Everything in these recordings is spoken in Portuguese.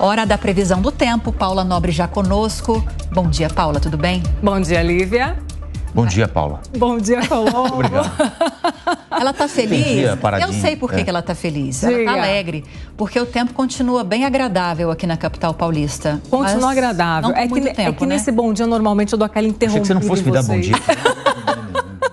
Hora da previsão do tempo. Paula Nobre já conosco. Bom dia, Paula, tudo bem? Bom dia, Lívia. Bom dia, Paula. Bom dia, Colombo. Obrigado. Ela está feliz? Dia, eu sei por que, é. que ela está feliz. Tá Diga. Ela está alegre, porque o tempo continua bem agradável aqui na capital paulista. Continua agradável. é que, é tempo, é que né? nesse bom dia, normalmente, eu dou aquela interrompida. Achei que você não fosse me dar bom dia.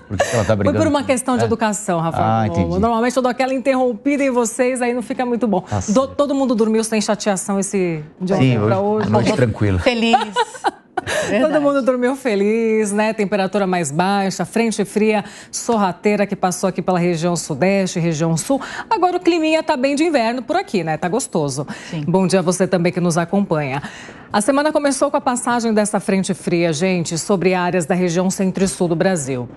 Por que ela tá brigando? Foi por uma questão de é? educação, Rafael. Ah, entendi. Normalmente eu dou aquela interrompida em vocês, aí não fica muito bom. Nossa. Tá do, todo mundo dormiu sem chateação esse dia para hoje, pra hoje. Noite tranquila. Feliz. Verdade. Todo mundo dormiu feliz, né? Temperatura mais baixa, frente fria, sorrateira que passou aqui pela região sudeste, região sul. Agora o climinha tá bem de inverno por aqui, né? Tá gostoso. Sim. Bom dia a você também que nos acompanha. A semana começou com a passagem dessa frente fria, gente, sobre áreas da região centro e sul do Brasil.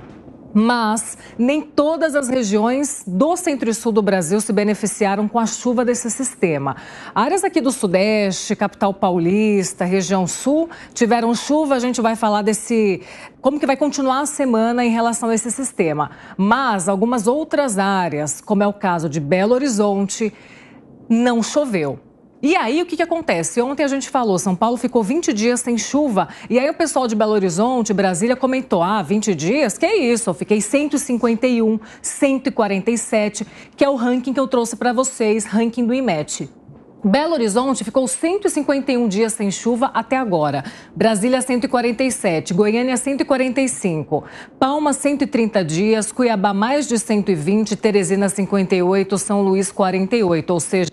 Mas nem todas as regiões do centro e sul do Brasil se beneficiaram com a chuva desse sistema. Áreas aqui do Sudeste, capital paulista, região sul, tiveram chuva. A gente vai falar desse. como que vai continuar a semana em relação a esse sistema. Mas algumas outras áreas, como é o caso de Belo Horizonte, não choveu. E aí, o que, que acontece? Ontem a gente falou, São Paulo ficou 20 dias sem chuva. E aí o pessoal de Belo Horizonte, Brasília, comentou: ah, 20 dias? Que isso? Eu fiquei 151, 147, que é o ranking que eu trouxe para vocês, ranking do IMET. Belo Horizonte ficou 151 dias sem chuva até agora. Brasília 147, Goiânia 145, Palmas 130 dias, Cuiabá mais de 120, Teresina 58, São Luís 48. Ou seja,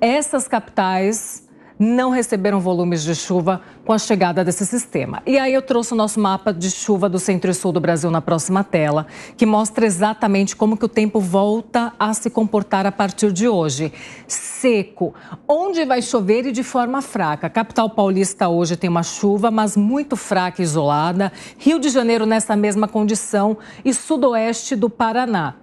essas capitais não receberam volumes de chuva com a chegada desse sistema. E aí eu trouxe o nosso mapa de chuva do centro e sul do Brasil na próxima tela, que mostra exatamente como que o tempo volta a se comportar a partir de hoje. Seco, onde vai chover e de forma fraca. capital paulista hoje tem uma chuva, mas muito fraca e isolada. Rio de Janeiro nessa mesma condição e sudoeste do Paraná.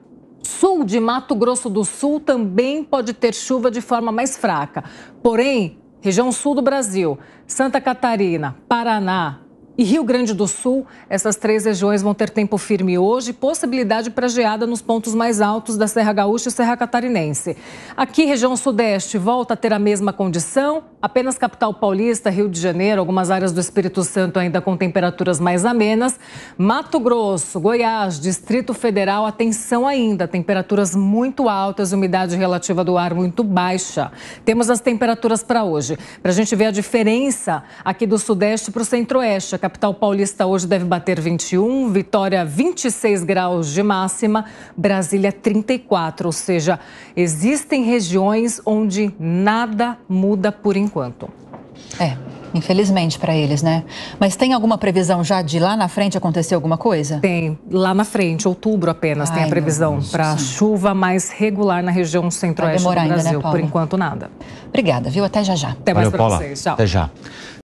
Sul de Mato Grosso do Sul também pode ter chuva de forma mais fraca. Porém, região sul do Brasil, Santa Catarina, Paraná, e Rio Grande do Sul, essas três regiões vão ter tempo firme hoje, possibilidade para geada nos pontos mais altos da Serra Gaúcha e Serra Catarinense. Aqui, região sudeste, volta a ter a mesma condição, apenas capital paulista, Rio de Janeiro, algumas áreas do Espírito Santo ainda com temperaturas mais amenas. Mato Grosso, Goiás, Distrito Federal, atenção ainda, temperaturas muito altas, umidade relativa do ar muito baixa. Temos as temperaturas para hoje. Para a gente ver a diferença aqui do sudeste para o centro-oeste, capital paulista hoje deve bater 21, Vitória 26 graus de máxima, Brasília 34, ou seja, existem regiões onde nada muda por enquanto. É, infelizmente para eles, né? Mas tem alguma previsão já de lá na frente acontecer alguma coisa? Tem, lá na frente, outubro apenas Ai, tem a previsão para chuva mais regular na região centro-oeste do Brasil. Ainda, né, por enquanto nada. Obrigada, viu? Até já já. Até mais para vocês. Tchau. Até já.